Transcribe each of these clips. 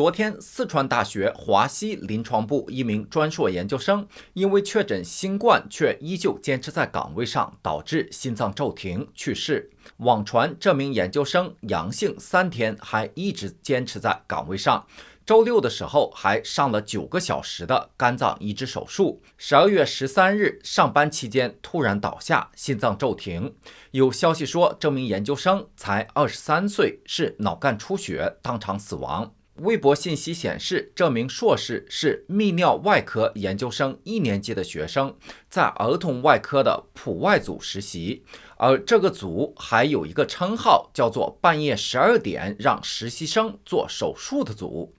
昨天，四川大学华西临床部一名专硕研究生因为确诊新冠，却依旧坚持在岗位上，导致心脏骤停去世。网传这名研究生阳性三天还一直坚持在岗位上，周六的时候还上了九个小时的肝脏移植手术。十二月十三日上班期间突然倒下，心脏骤停。有消息说，这名研究生才二十三岁，是脑干出血，当场死亡。微博信息显示，这名硕士是泌尿外科研究生一年级的学生，在儿童外科的普外组实习，而这个组还有一个称号，叫做“半夜十二点让实习生做手术的组”。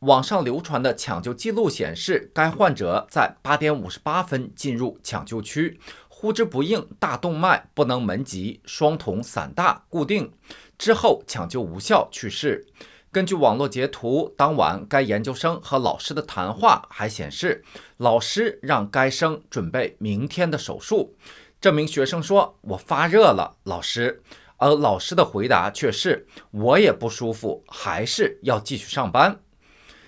网上流传的抢救记录显示，该患者在八点五十八分进入抢救区，呼之不应，大动脉不能门及，双瞳散大固定，之后抢救无效去世。根据网络截图，当晚该研究生和老师的谈话还显示，老师让该生准备明天的手术。这名学生说：“我发热了，老师。”而老师的回答却是：“我也不舒服，还是要继续上班。”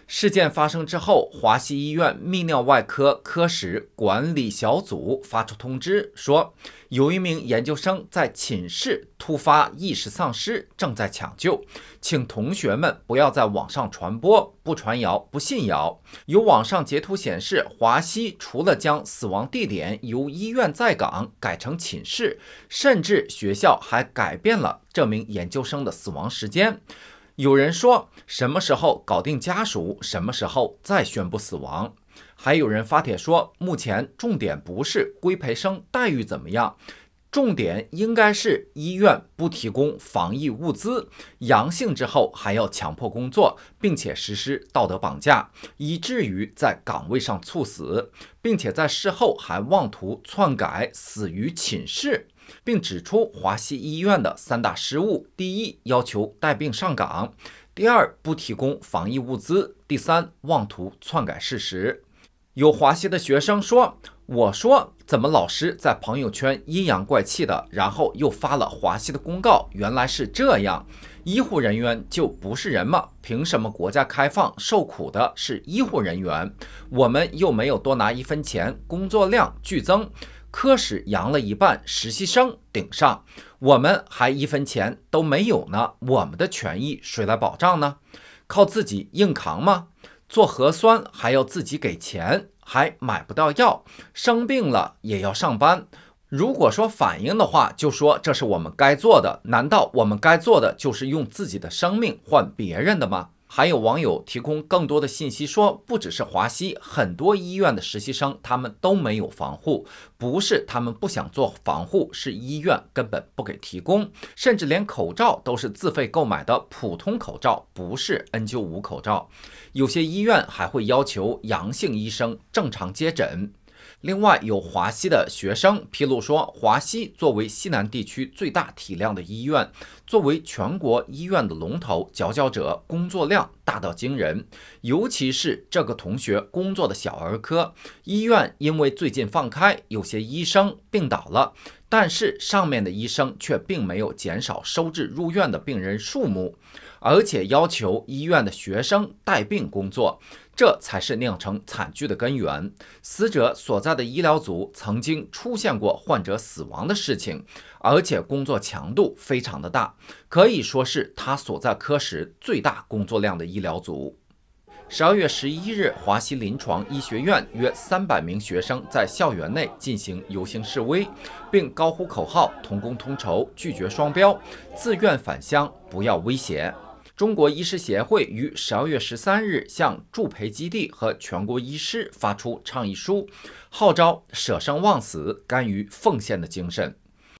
事件发生之后，华西医院泌尿外科科室管理小组发出通知说，有一名研究生在寝室突发意识丧失，正在抢救，请同学们不要在网上传播，不传谣，不信谣。有网上截图显示，华西除了将死亡地点由医院在岗改成寝室，甚至学校还改变了这名研究生的死亡时间。有人说什么时候搞定家属，什么时候再宣布死亡。还有人发帖说，目前重点不是规培生待遇怎么样。重点应该是医院不提供防疫物资，阳性之后还要强迫工作，并且实施道德绑架，以至于在岗位上猝死，并且在事后还妄图篡改死于寝室，并指出华西医院的三大失误：第一，要求带病上岗；第二，不提供防疫物资；第三，妄图篡改事实。有华西的学生说。我说怎么老师在朋友圈阴阳怪气的，然后又发了华西的公告，原来是这样。医护人员就不是人吗？凭什么国家开放，受苦的是医护人员？我们又没有多拿一分钱，工作量剧增，科室扬了一半，实习生顶上，我们还一分钱都没有呢。我们的权益谁来保障呢？靠自己硬扛吗？做核酸还要自己给钱？还买不到药，生病了也要上班。如果说反应的话，就说这是我们该做的。难道我们该做的就是用自己的生命换别人的吗？还有网友提供更多的信息，说不只是华西，很多医院的实习生他们都没有防护。不是他们不想做防护，是医院根本不给提供，甚至连口罩都是自费购买的普通口罩，不是 N95 口罩。有些医院还会要求阳性医生正常接诊。另外，有华西的学生披露说，华西作为西南地区最大体量的医院，作为全国医院的龙头佼佼者，工作量大到惊人。尤其是这个同学工作的小儿科医院，因为最近放开，有些医生病倒了，但是上面的医生却并没有减少收治入院的病人数目。而且要求医院的学生带病工作，这才是酿成惨剧的根源。死者所在的医疗组曾经出现过患者死亡的事情，而且工作强度非常的大，可以说是他所在科室最大工作量的医疗组。十二月十一日，华西临床医学院约三百名学生在校园内进行游行示威，并高呼口号：“同工同酬，拒绝双标，自愿返乡，不要威胁。”中国医师协会于十二月十三日向驻培基地和全国医师发出倡议书，号召舍生忘死、甘于奉献的精神。